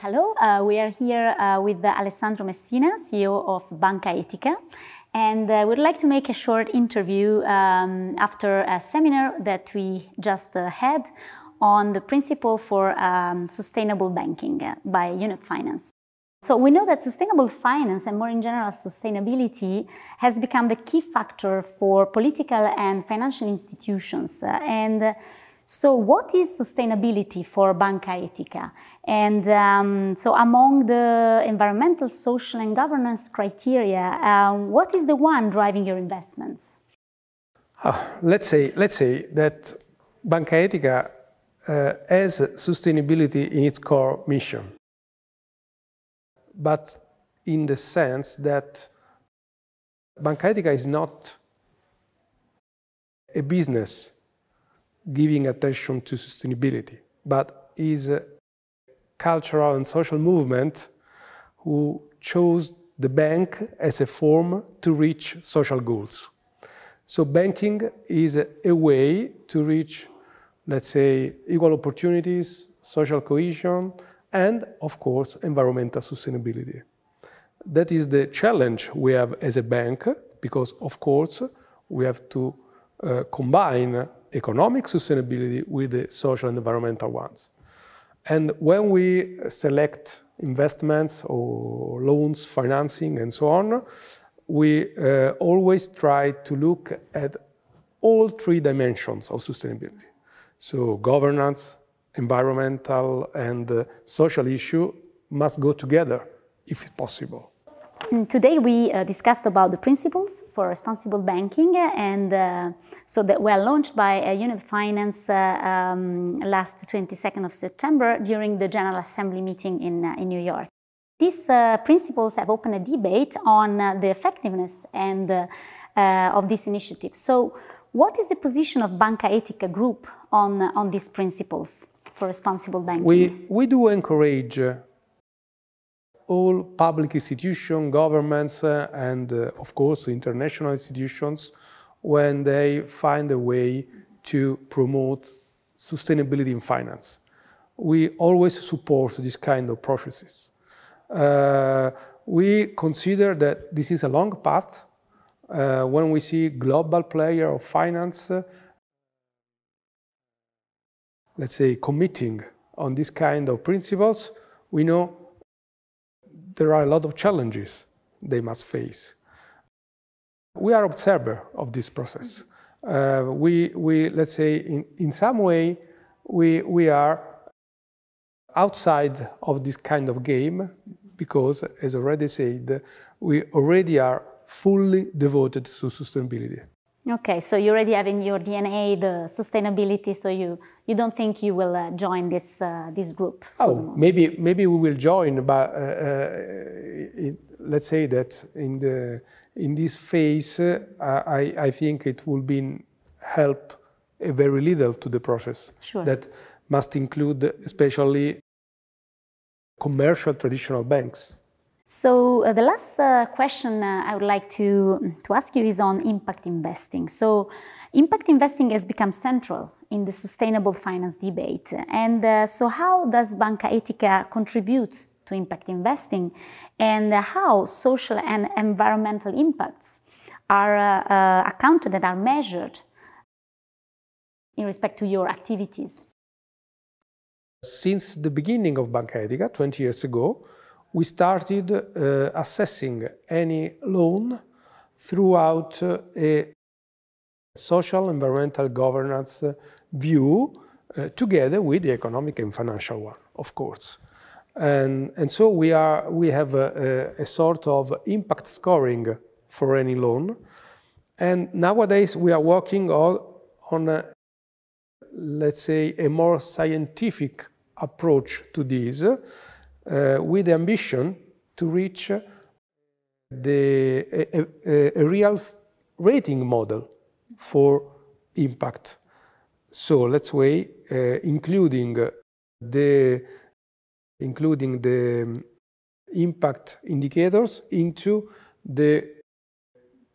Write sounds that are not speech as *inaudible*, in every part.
Hello, uh, we are here uh, with Alessandro Messina, CEO of Banca Etica, and uh, we'd like to make a short interview um, after a seminar that we just uh, had on the principle for um, sustainable banking uh, by Unit Finance. So we know that sustainable finance and more in general sustainability has become the key factor for political and financial institutions uh, and so what is sustainability for Banca Etica? And um, so among the environmental, social and governance criteria, um, what is the one driving your investments? Uh, let's, say, let's say that Banca Etica uh, has sustainability in its core mission, but in the sense that Banca Etica is not a business giving attention to sustainability, but is a cultural and social movement who chose the bank as a form to reach social goals. So banking is a way to reach, let's say, equal opportunities, social cohesion, and of course, environmental sustainability. That is the challenge we have as a bank, because of course, we have to uh, combine economic sustainability with the social and environmental ones. And when we select investments or loans, financing, and so on, we uh, always try to look at all three dimensions of sustainability. So governance, environmental, and uh, social issue must go together if possible. Mm, today we uh, discussed about the principles for responsible banking uh, and uh, so that were launched by uh, Unit Finance uh, um, last 22nd of September during the General Assembly meeting in, uh, in New York. These uh, principles have opened a debate on the effectiveness and of this initiative. So what is the position of Banca Etica Group on, on these principles for responsible banking? We, we do encourage all public institutions, governments, uh, and uh, of course international institutions when they find a way to promote sustainability in finance. We always support this kind of processes. Uh, we consider that this is a long path. Uh, when we see global player of finance, uh, let's say committing on this kind of principles, we know there are a lot of challenges they must face. We are observer of this process. Uh, we, we, let's say, in, in some way, we, we are outside of this kind of game because, as already said, we already are fully devoted to sustainability. Okay, so you already have in your DNA the sustainability, so you, you don't think you will uh, join this, uh, this group? Oh, maybe, maybe we will join, but uh, uh, it, let's say that in, the, in this phase, uh, I, I think it will be help a very little to the process. Sure. That must include especially commercial traditional banks. So uh, the last uh, question uh, I would like to, to ask you is on impact investing. So impact investing has become central in the sustainable finance debate. And uh, so how does Banca Etica contribute to impact investing and how social and environmental impacts are uh, uh, accounted and are measured in respect to your activities? Since the beginning of Banca Etica, 20 years ago, we started uh, assessing any loan throughout uh, a social environmental governance uh, view uh, together with the economic and financial one, of course. And, and so we, are, we have a, a, a sort of impact scoring for any loan. And nowadays we are working on, on a, let's say, a more scientific approach to this uh, with the ambition to reach the, a, a, a real rating model for impact. So let's weigh, uh, including the including the um, impact indicators into the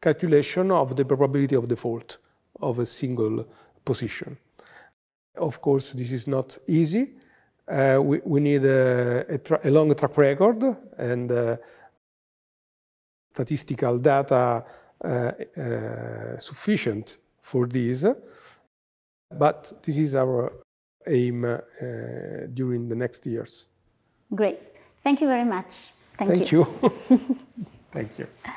calculation of the probability of default of a single position. Of course, this is not easy, uh, we, we need a, a, a, long track record and uh, statistical data uh, sufficient for this. But this is our aim during the next years. Great. Thank you very much. Thank, Thank you. you. *laughs* Thank you.